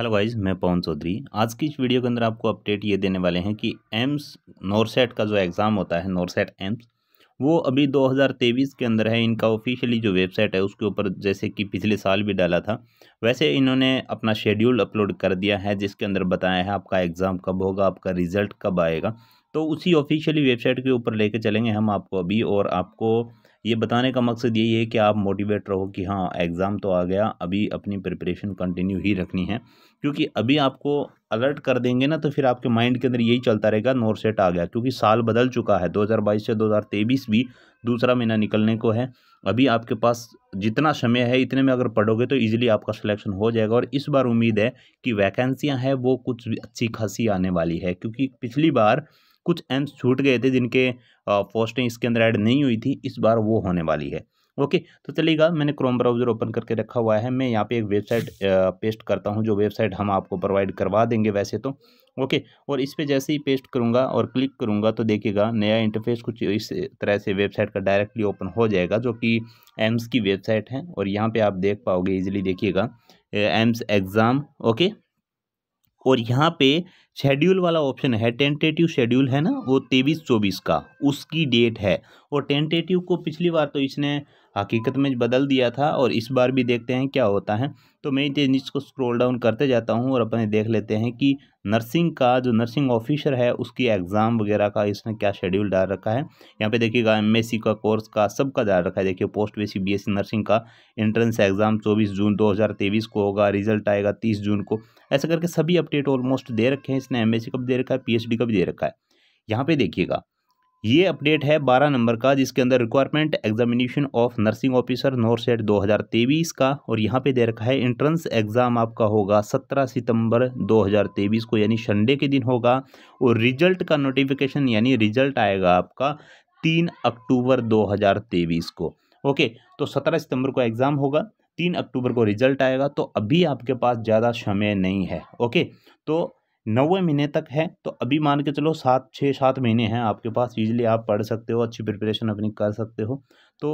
hello guys मैं पवन चौधरी आज की इस वीडियो के अंदर आपको अपडेट ये देने वाले हैं कि एम्स नॉर्सेट का जो एग्ज़ाम होता है नॉर्सेट एम्स वो अभी 2023 के अंदर है इनका ऑफिशियली जो वेबसाइट है उसके ऊपर जैसे कि पिछले साल भी डाला था वैसे इन्होंने अपना शेड्यूल अपलोड कर दिया है जिसके अंदर बताया है आपका एग्ज़ाम कब होगा आपका रिज़ल्ट कब आएगा तो उसी ऑफिशियली वेबसाइट के ऊपर लेके चलेंगे हम आपको अभी और आपको ये बताने का मकसद यही है कि आप मोटिवेट रहो कि हाँ एग्ज़ाम तो आ गया अभी अपनी प्रिपरेशन कंटिन्यू ही रखनी है क्योंकि अभी आपको अलर्ट कर देंगे ना तो फिर आपके माइंड के अंदर यही चलता रहेगा नोर सेट आ गया क्योंकि साल बदल चुका है 2022 से 2023 भी दूसरा महीना निकलने को है अभी आपके पास जितना समय है इतने में अगर पढ़ोगे तो ईजिली आपका सिलेक्शन हो जाएगा और इस बार उम्मीद है कि वैकेंसियाँ हैं वो कुछ अच्छी खासी आने वाली है क्योंकि पिछली बार कुछ एम्स छूट गए थे जिनके पोस्टें इसके अंदर ऐड नहीं हुई थी इस बार वो होने वाली है ओके तो चलेगा मैंने क्रोम ब्राउज़र ओपन करके रखा हुआ है मैं यहाँ पे एक वेबसाइट पेस्ट करता हूँ जो वेबसाइट हम आपको प्रोवाइड करवा देंगे वैसे तो ओके और इस पर जैसे ही पेस्ट करूँगा और क्लिक करूँगा तो देखिएगा नया इंटरफेस कुछ इस तरह से वेबसाइट का डायरेक्टली ओपन हो जाएगा जो कि एम्स की वेबसाइट है और यहाँ पर आप देख पाओगे ईजिली देखिएगा एम्स एग्ज़ाम ओके और यहाँ पे शेड्यूल वाला ऑप्शन है टेंटेटिव शेड्यूल है ना वो तेईस चौबीस का उसकी डेट है और टेंटेटिव को पिछली बार तो इसने हकीकत में बदल दिया था और इस बार भी देखते हैं क्या होता है तो मैं नीचे को स्क्रॉल डाउन करते जाता हूँ और अपने देख लेते हैं कि नर्सिंग का जो नर्सिंग ऑफिसर है उसकी एग्ज़ाम वगैरह का इसने क्या शेड्यूल डाल रखा है यहाँ पे देखिएगा एमएससी का कोर्स का सब का डाल रखा है देखिए पोस्ट बेसिक बीएससी नर्सिंग का एंट्रेंस एग्ज़ाम 24 जून 2023 को होगा रिजल्ट आएगा 30 जून को ऐसा करके सभी अपडेट ऑलमोस्ट दे रखे हैं इसने एम का भी दे रखा है पी का भी दे रखा है यहाँ पर देखिएगा ये अपडेट है बारह नंबर का जिसके अंदर requirement examination of nursing officer NORCET दो हज़ार तेईस का और यहाँ पे दे रखा है एंट्रेंस एग्ज़ाम आपका होगा सत्रह सितंबर दो हज़ार तेईस को यानी संडे के दिन होगा और रिजल्ट का नोटिफिकेशन यानी रिजल्ट आएगा आपका तीन अक्टूबर दो हज़ार तेईस को ओके तो सत्रह सितंबर को एग्ज़ाम होगा तीन अक्टूबर को रिजल्ट आएगा तो अभी आपके पास ज़्यादा समय नहीं है ओके तो नौवे महीने तक है तो अभी मान के चलो सात छः सात महीने हैं आपके पास ईजिली आप पढ़ सकते हो अच्छी प्रिपरेशन अपनी कर सकते हो तो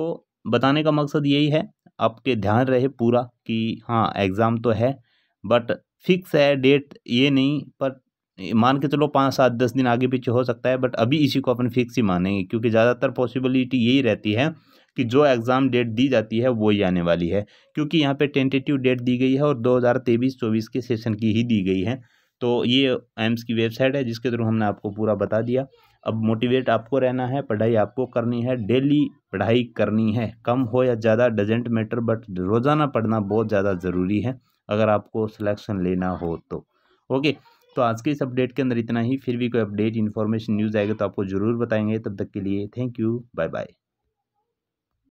बताने का मकसद यही है आपके ध्यान रहे पूरा कि हाँ एग्ज़ाम तो है बट फिक्स है डेट ये नहीं पर मान के चलो पाँच सात दस दिन आगे पीछे हो सकता है बट अभी इसी को अपन फिक्स ही मानेंगे क्योंकि ज़्यादातर पॉसिबिलिटी यही रहती है कि जो एग्ज़ाम डेट दी जाती है वो ही आने वाली है क्योंकि यहाँ पे टेंटेटिव डेट दी गई है और तेईस चौबीस के सेशन की ही दी गई है तो ये एम्स की वेबसाइट है जिसके थ्रू हमने आपको पूरा बता दिया अब मोटिवेट आपको रहना है पढ़ाई आपको करनी है डेली पढ़ाई करनी है कम हो या ज़्यादा डजेंट मैटर बट रोज़ाना पढ़ना बहुत ज़्यादा ज़रूरी है अगर आपको सिलेक्शन लेना हो तो ओके तो आज के इस अपडेट के अंदर इतना ही फिर भी कोई अपडेट इन्फॉर्मेशन न्यूज़ आएगा तो आपको ज़रूर बताएंगे तब तक के लिए थैंक यू बाय बाय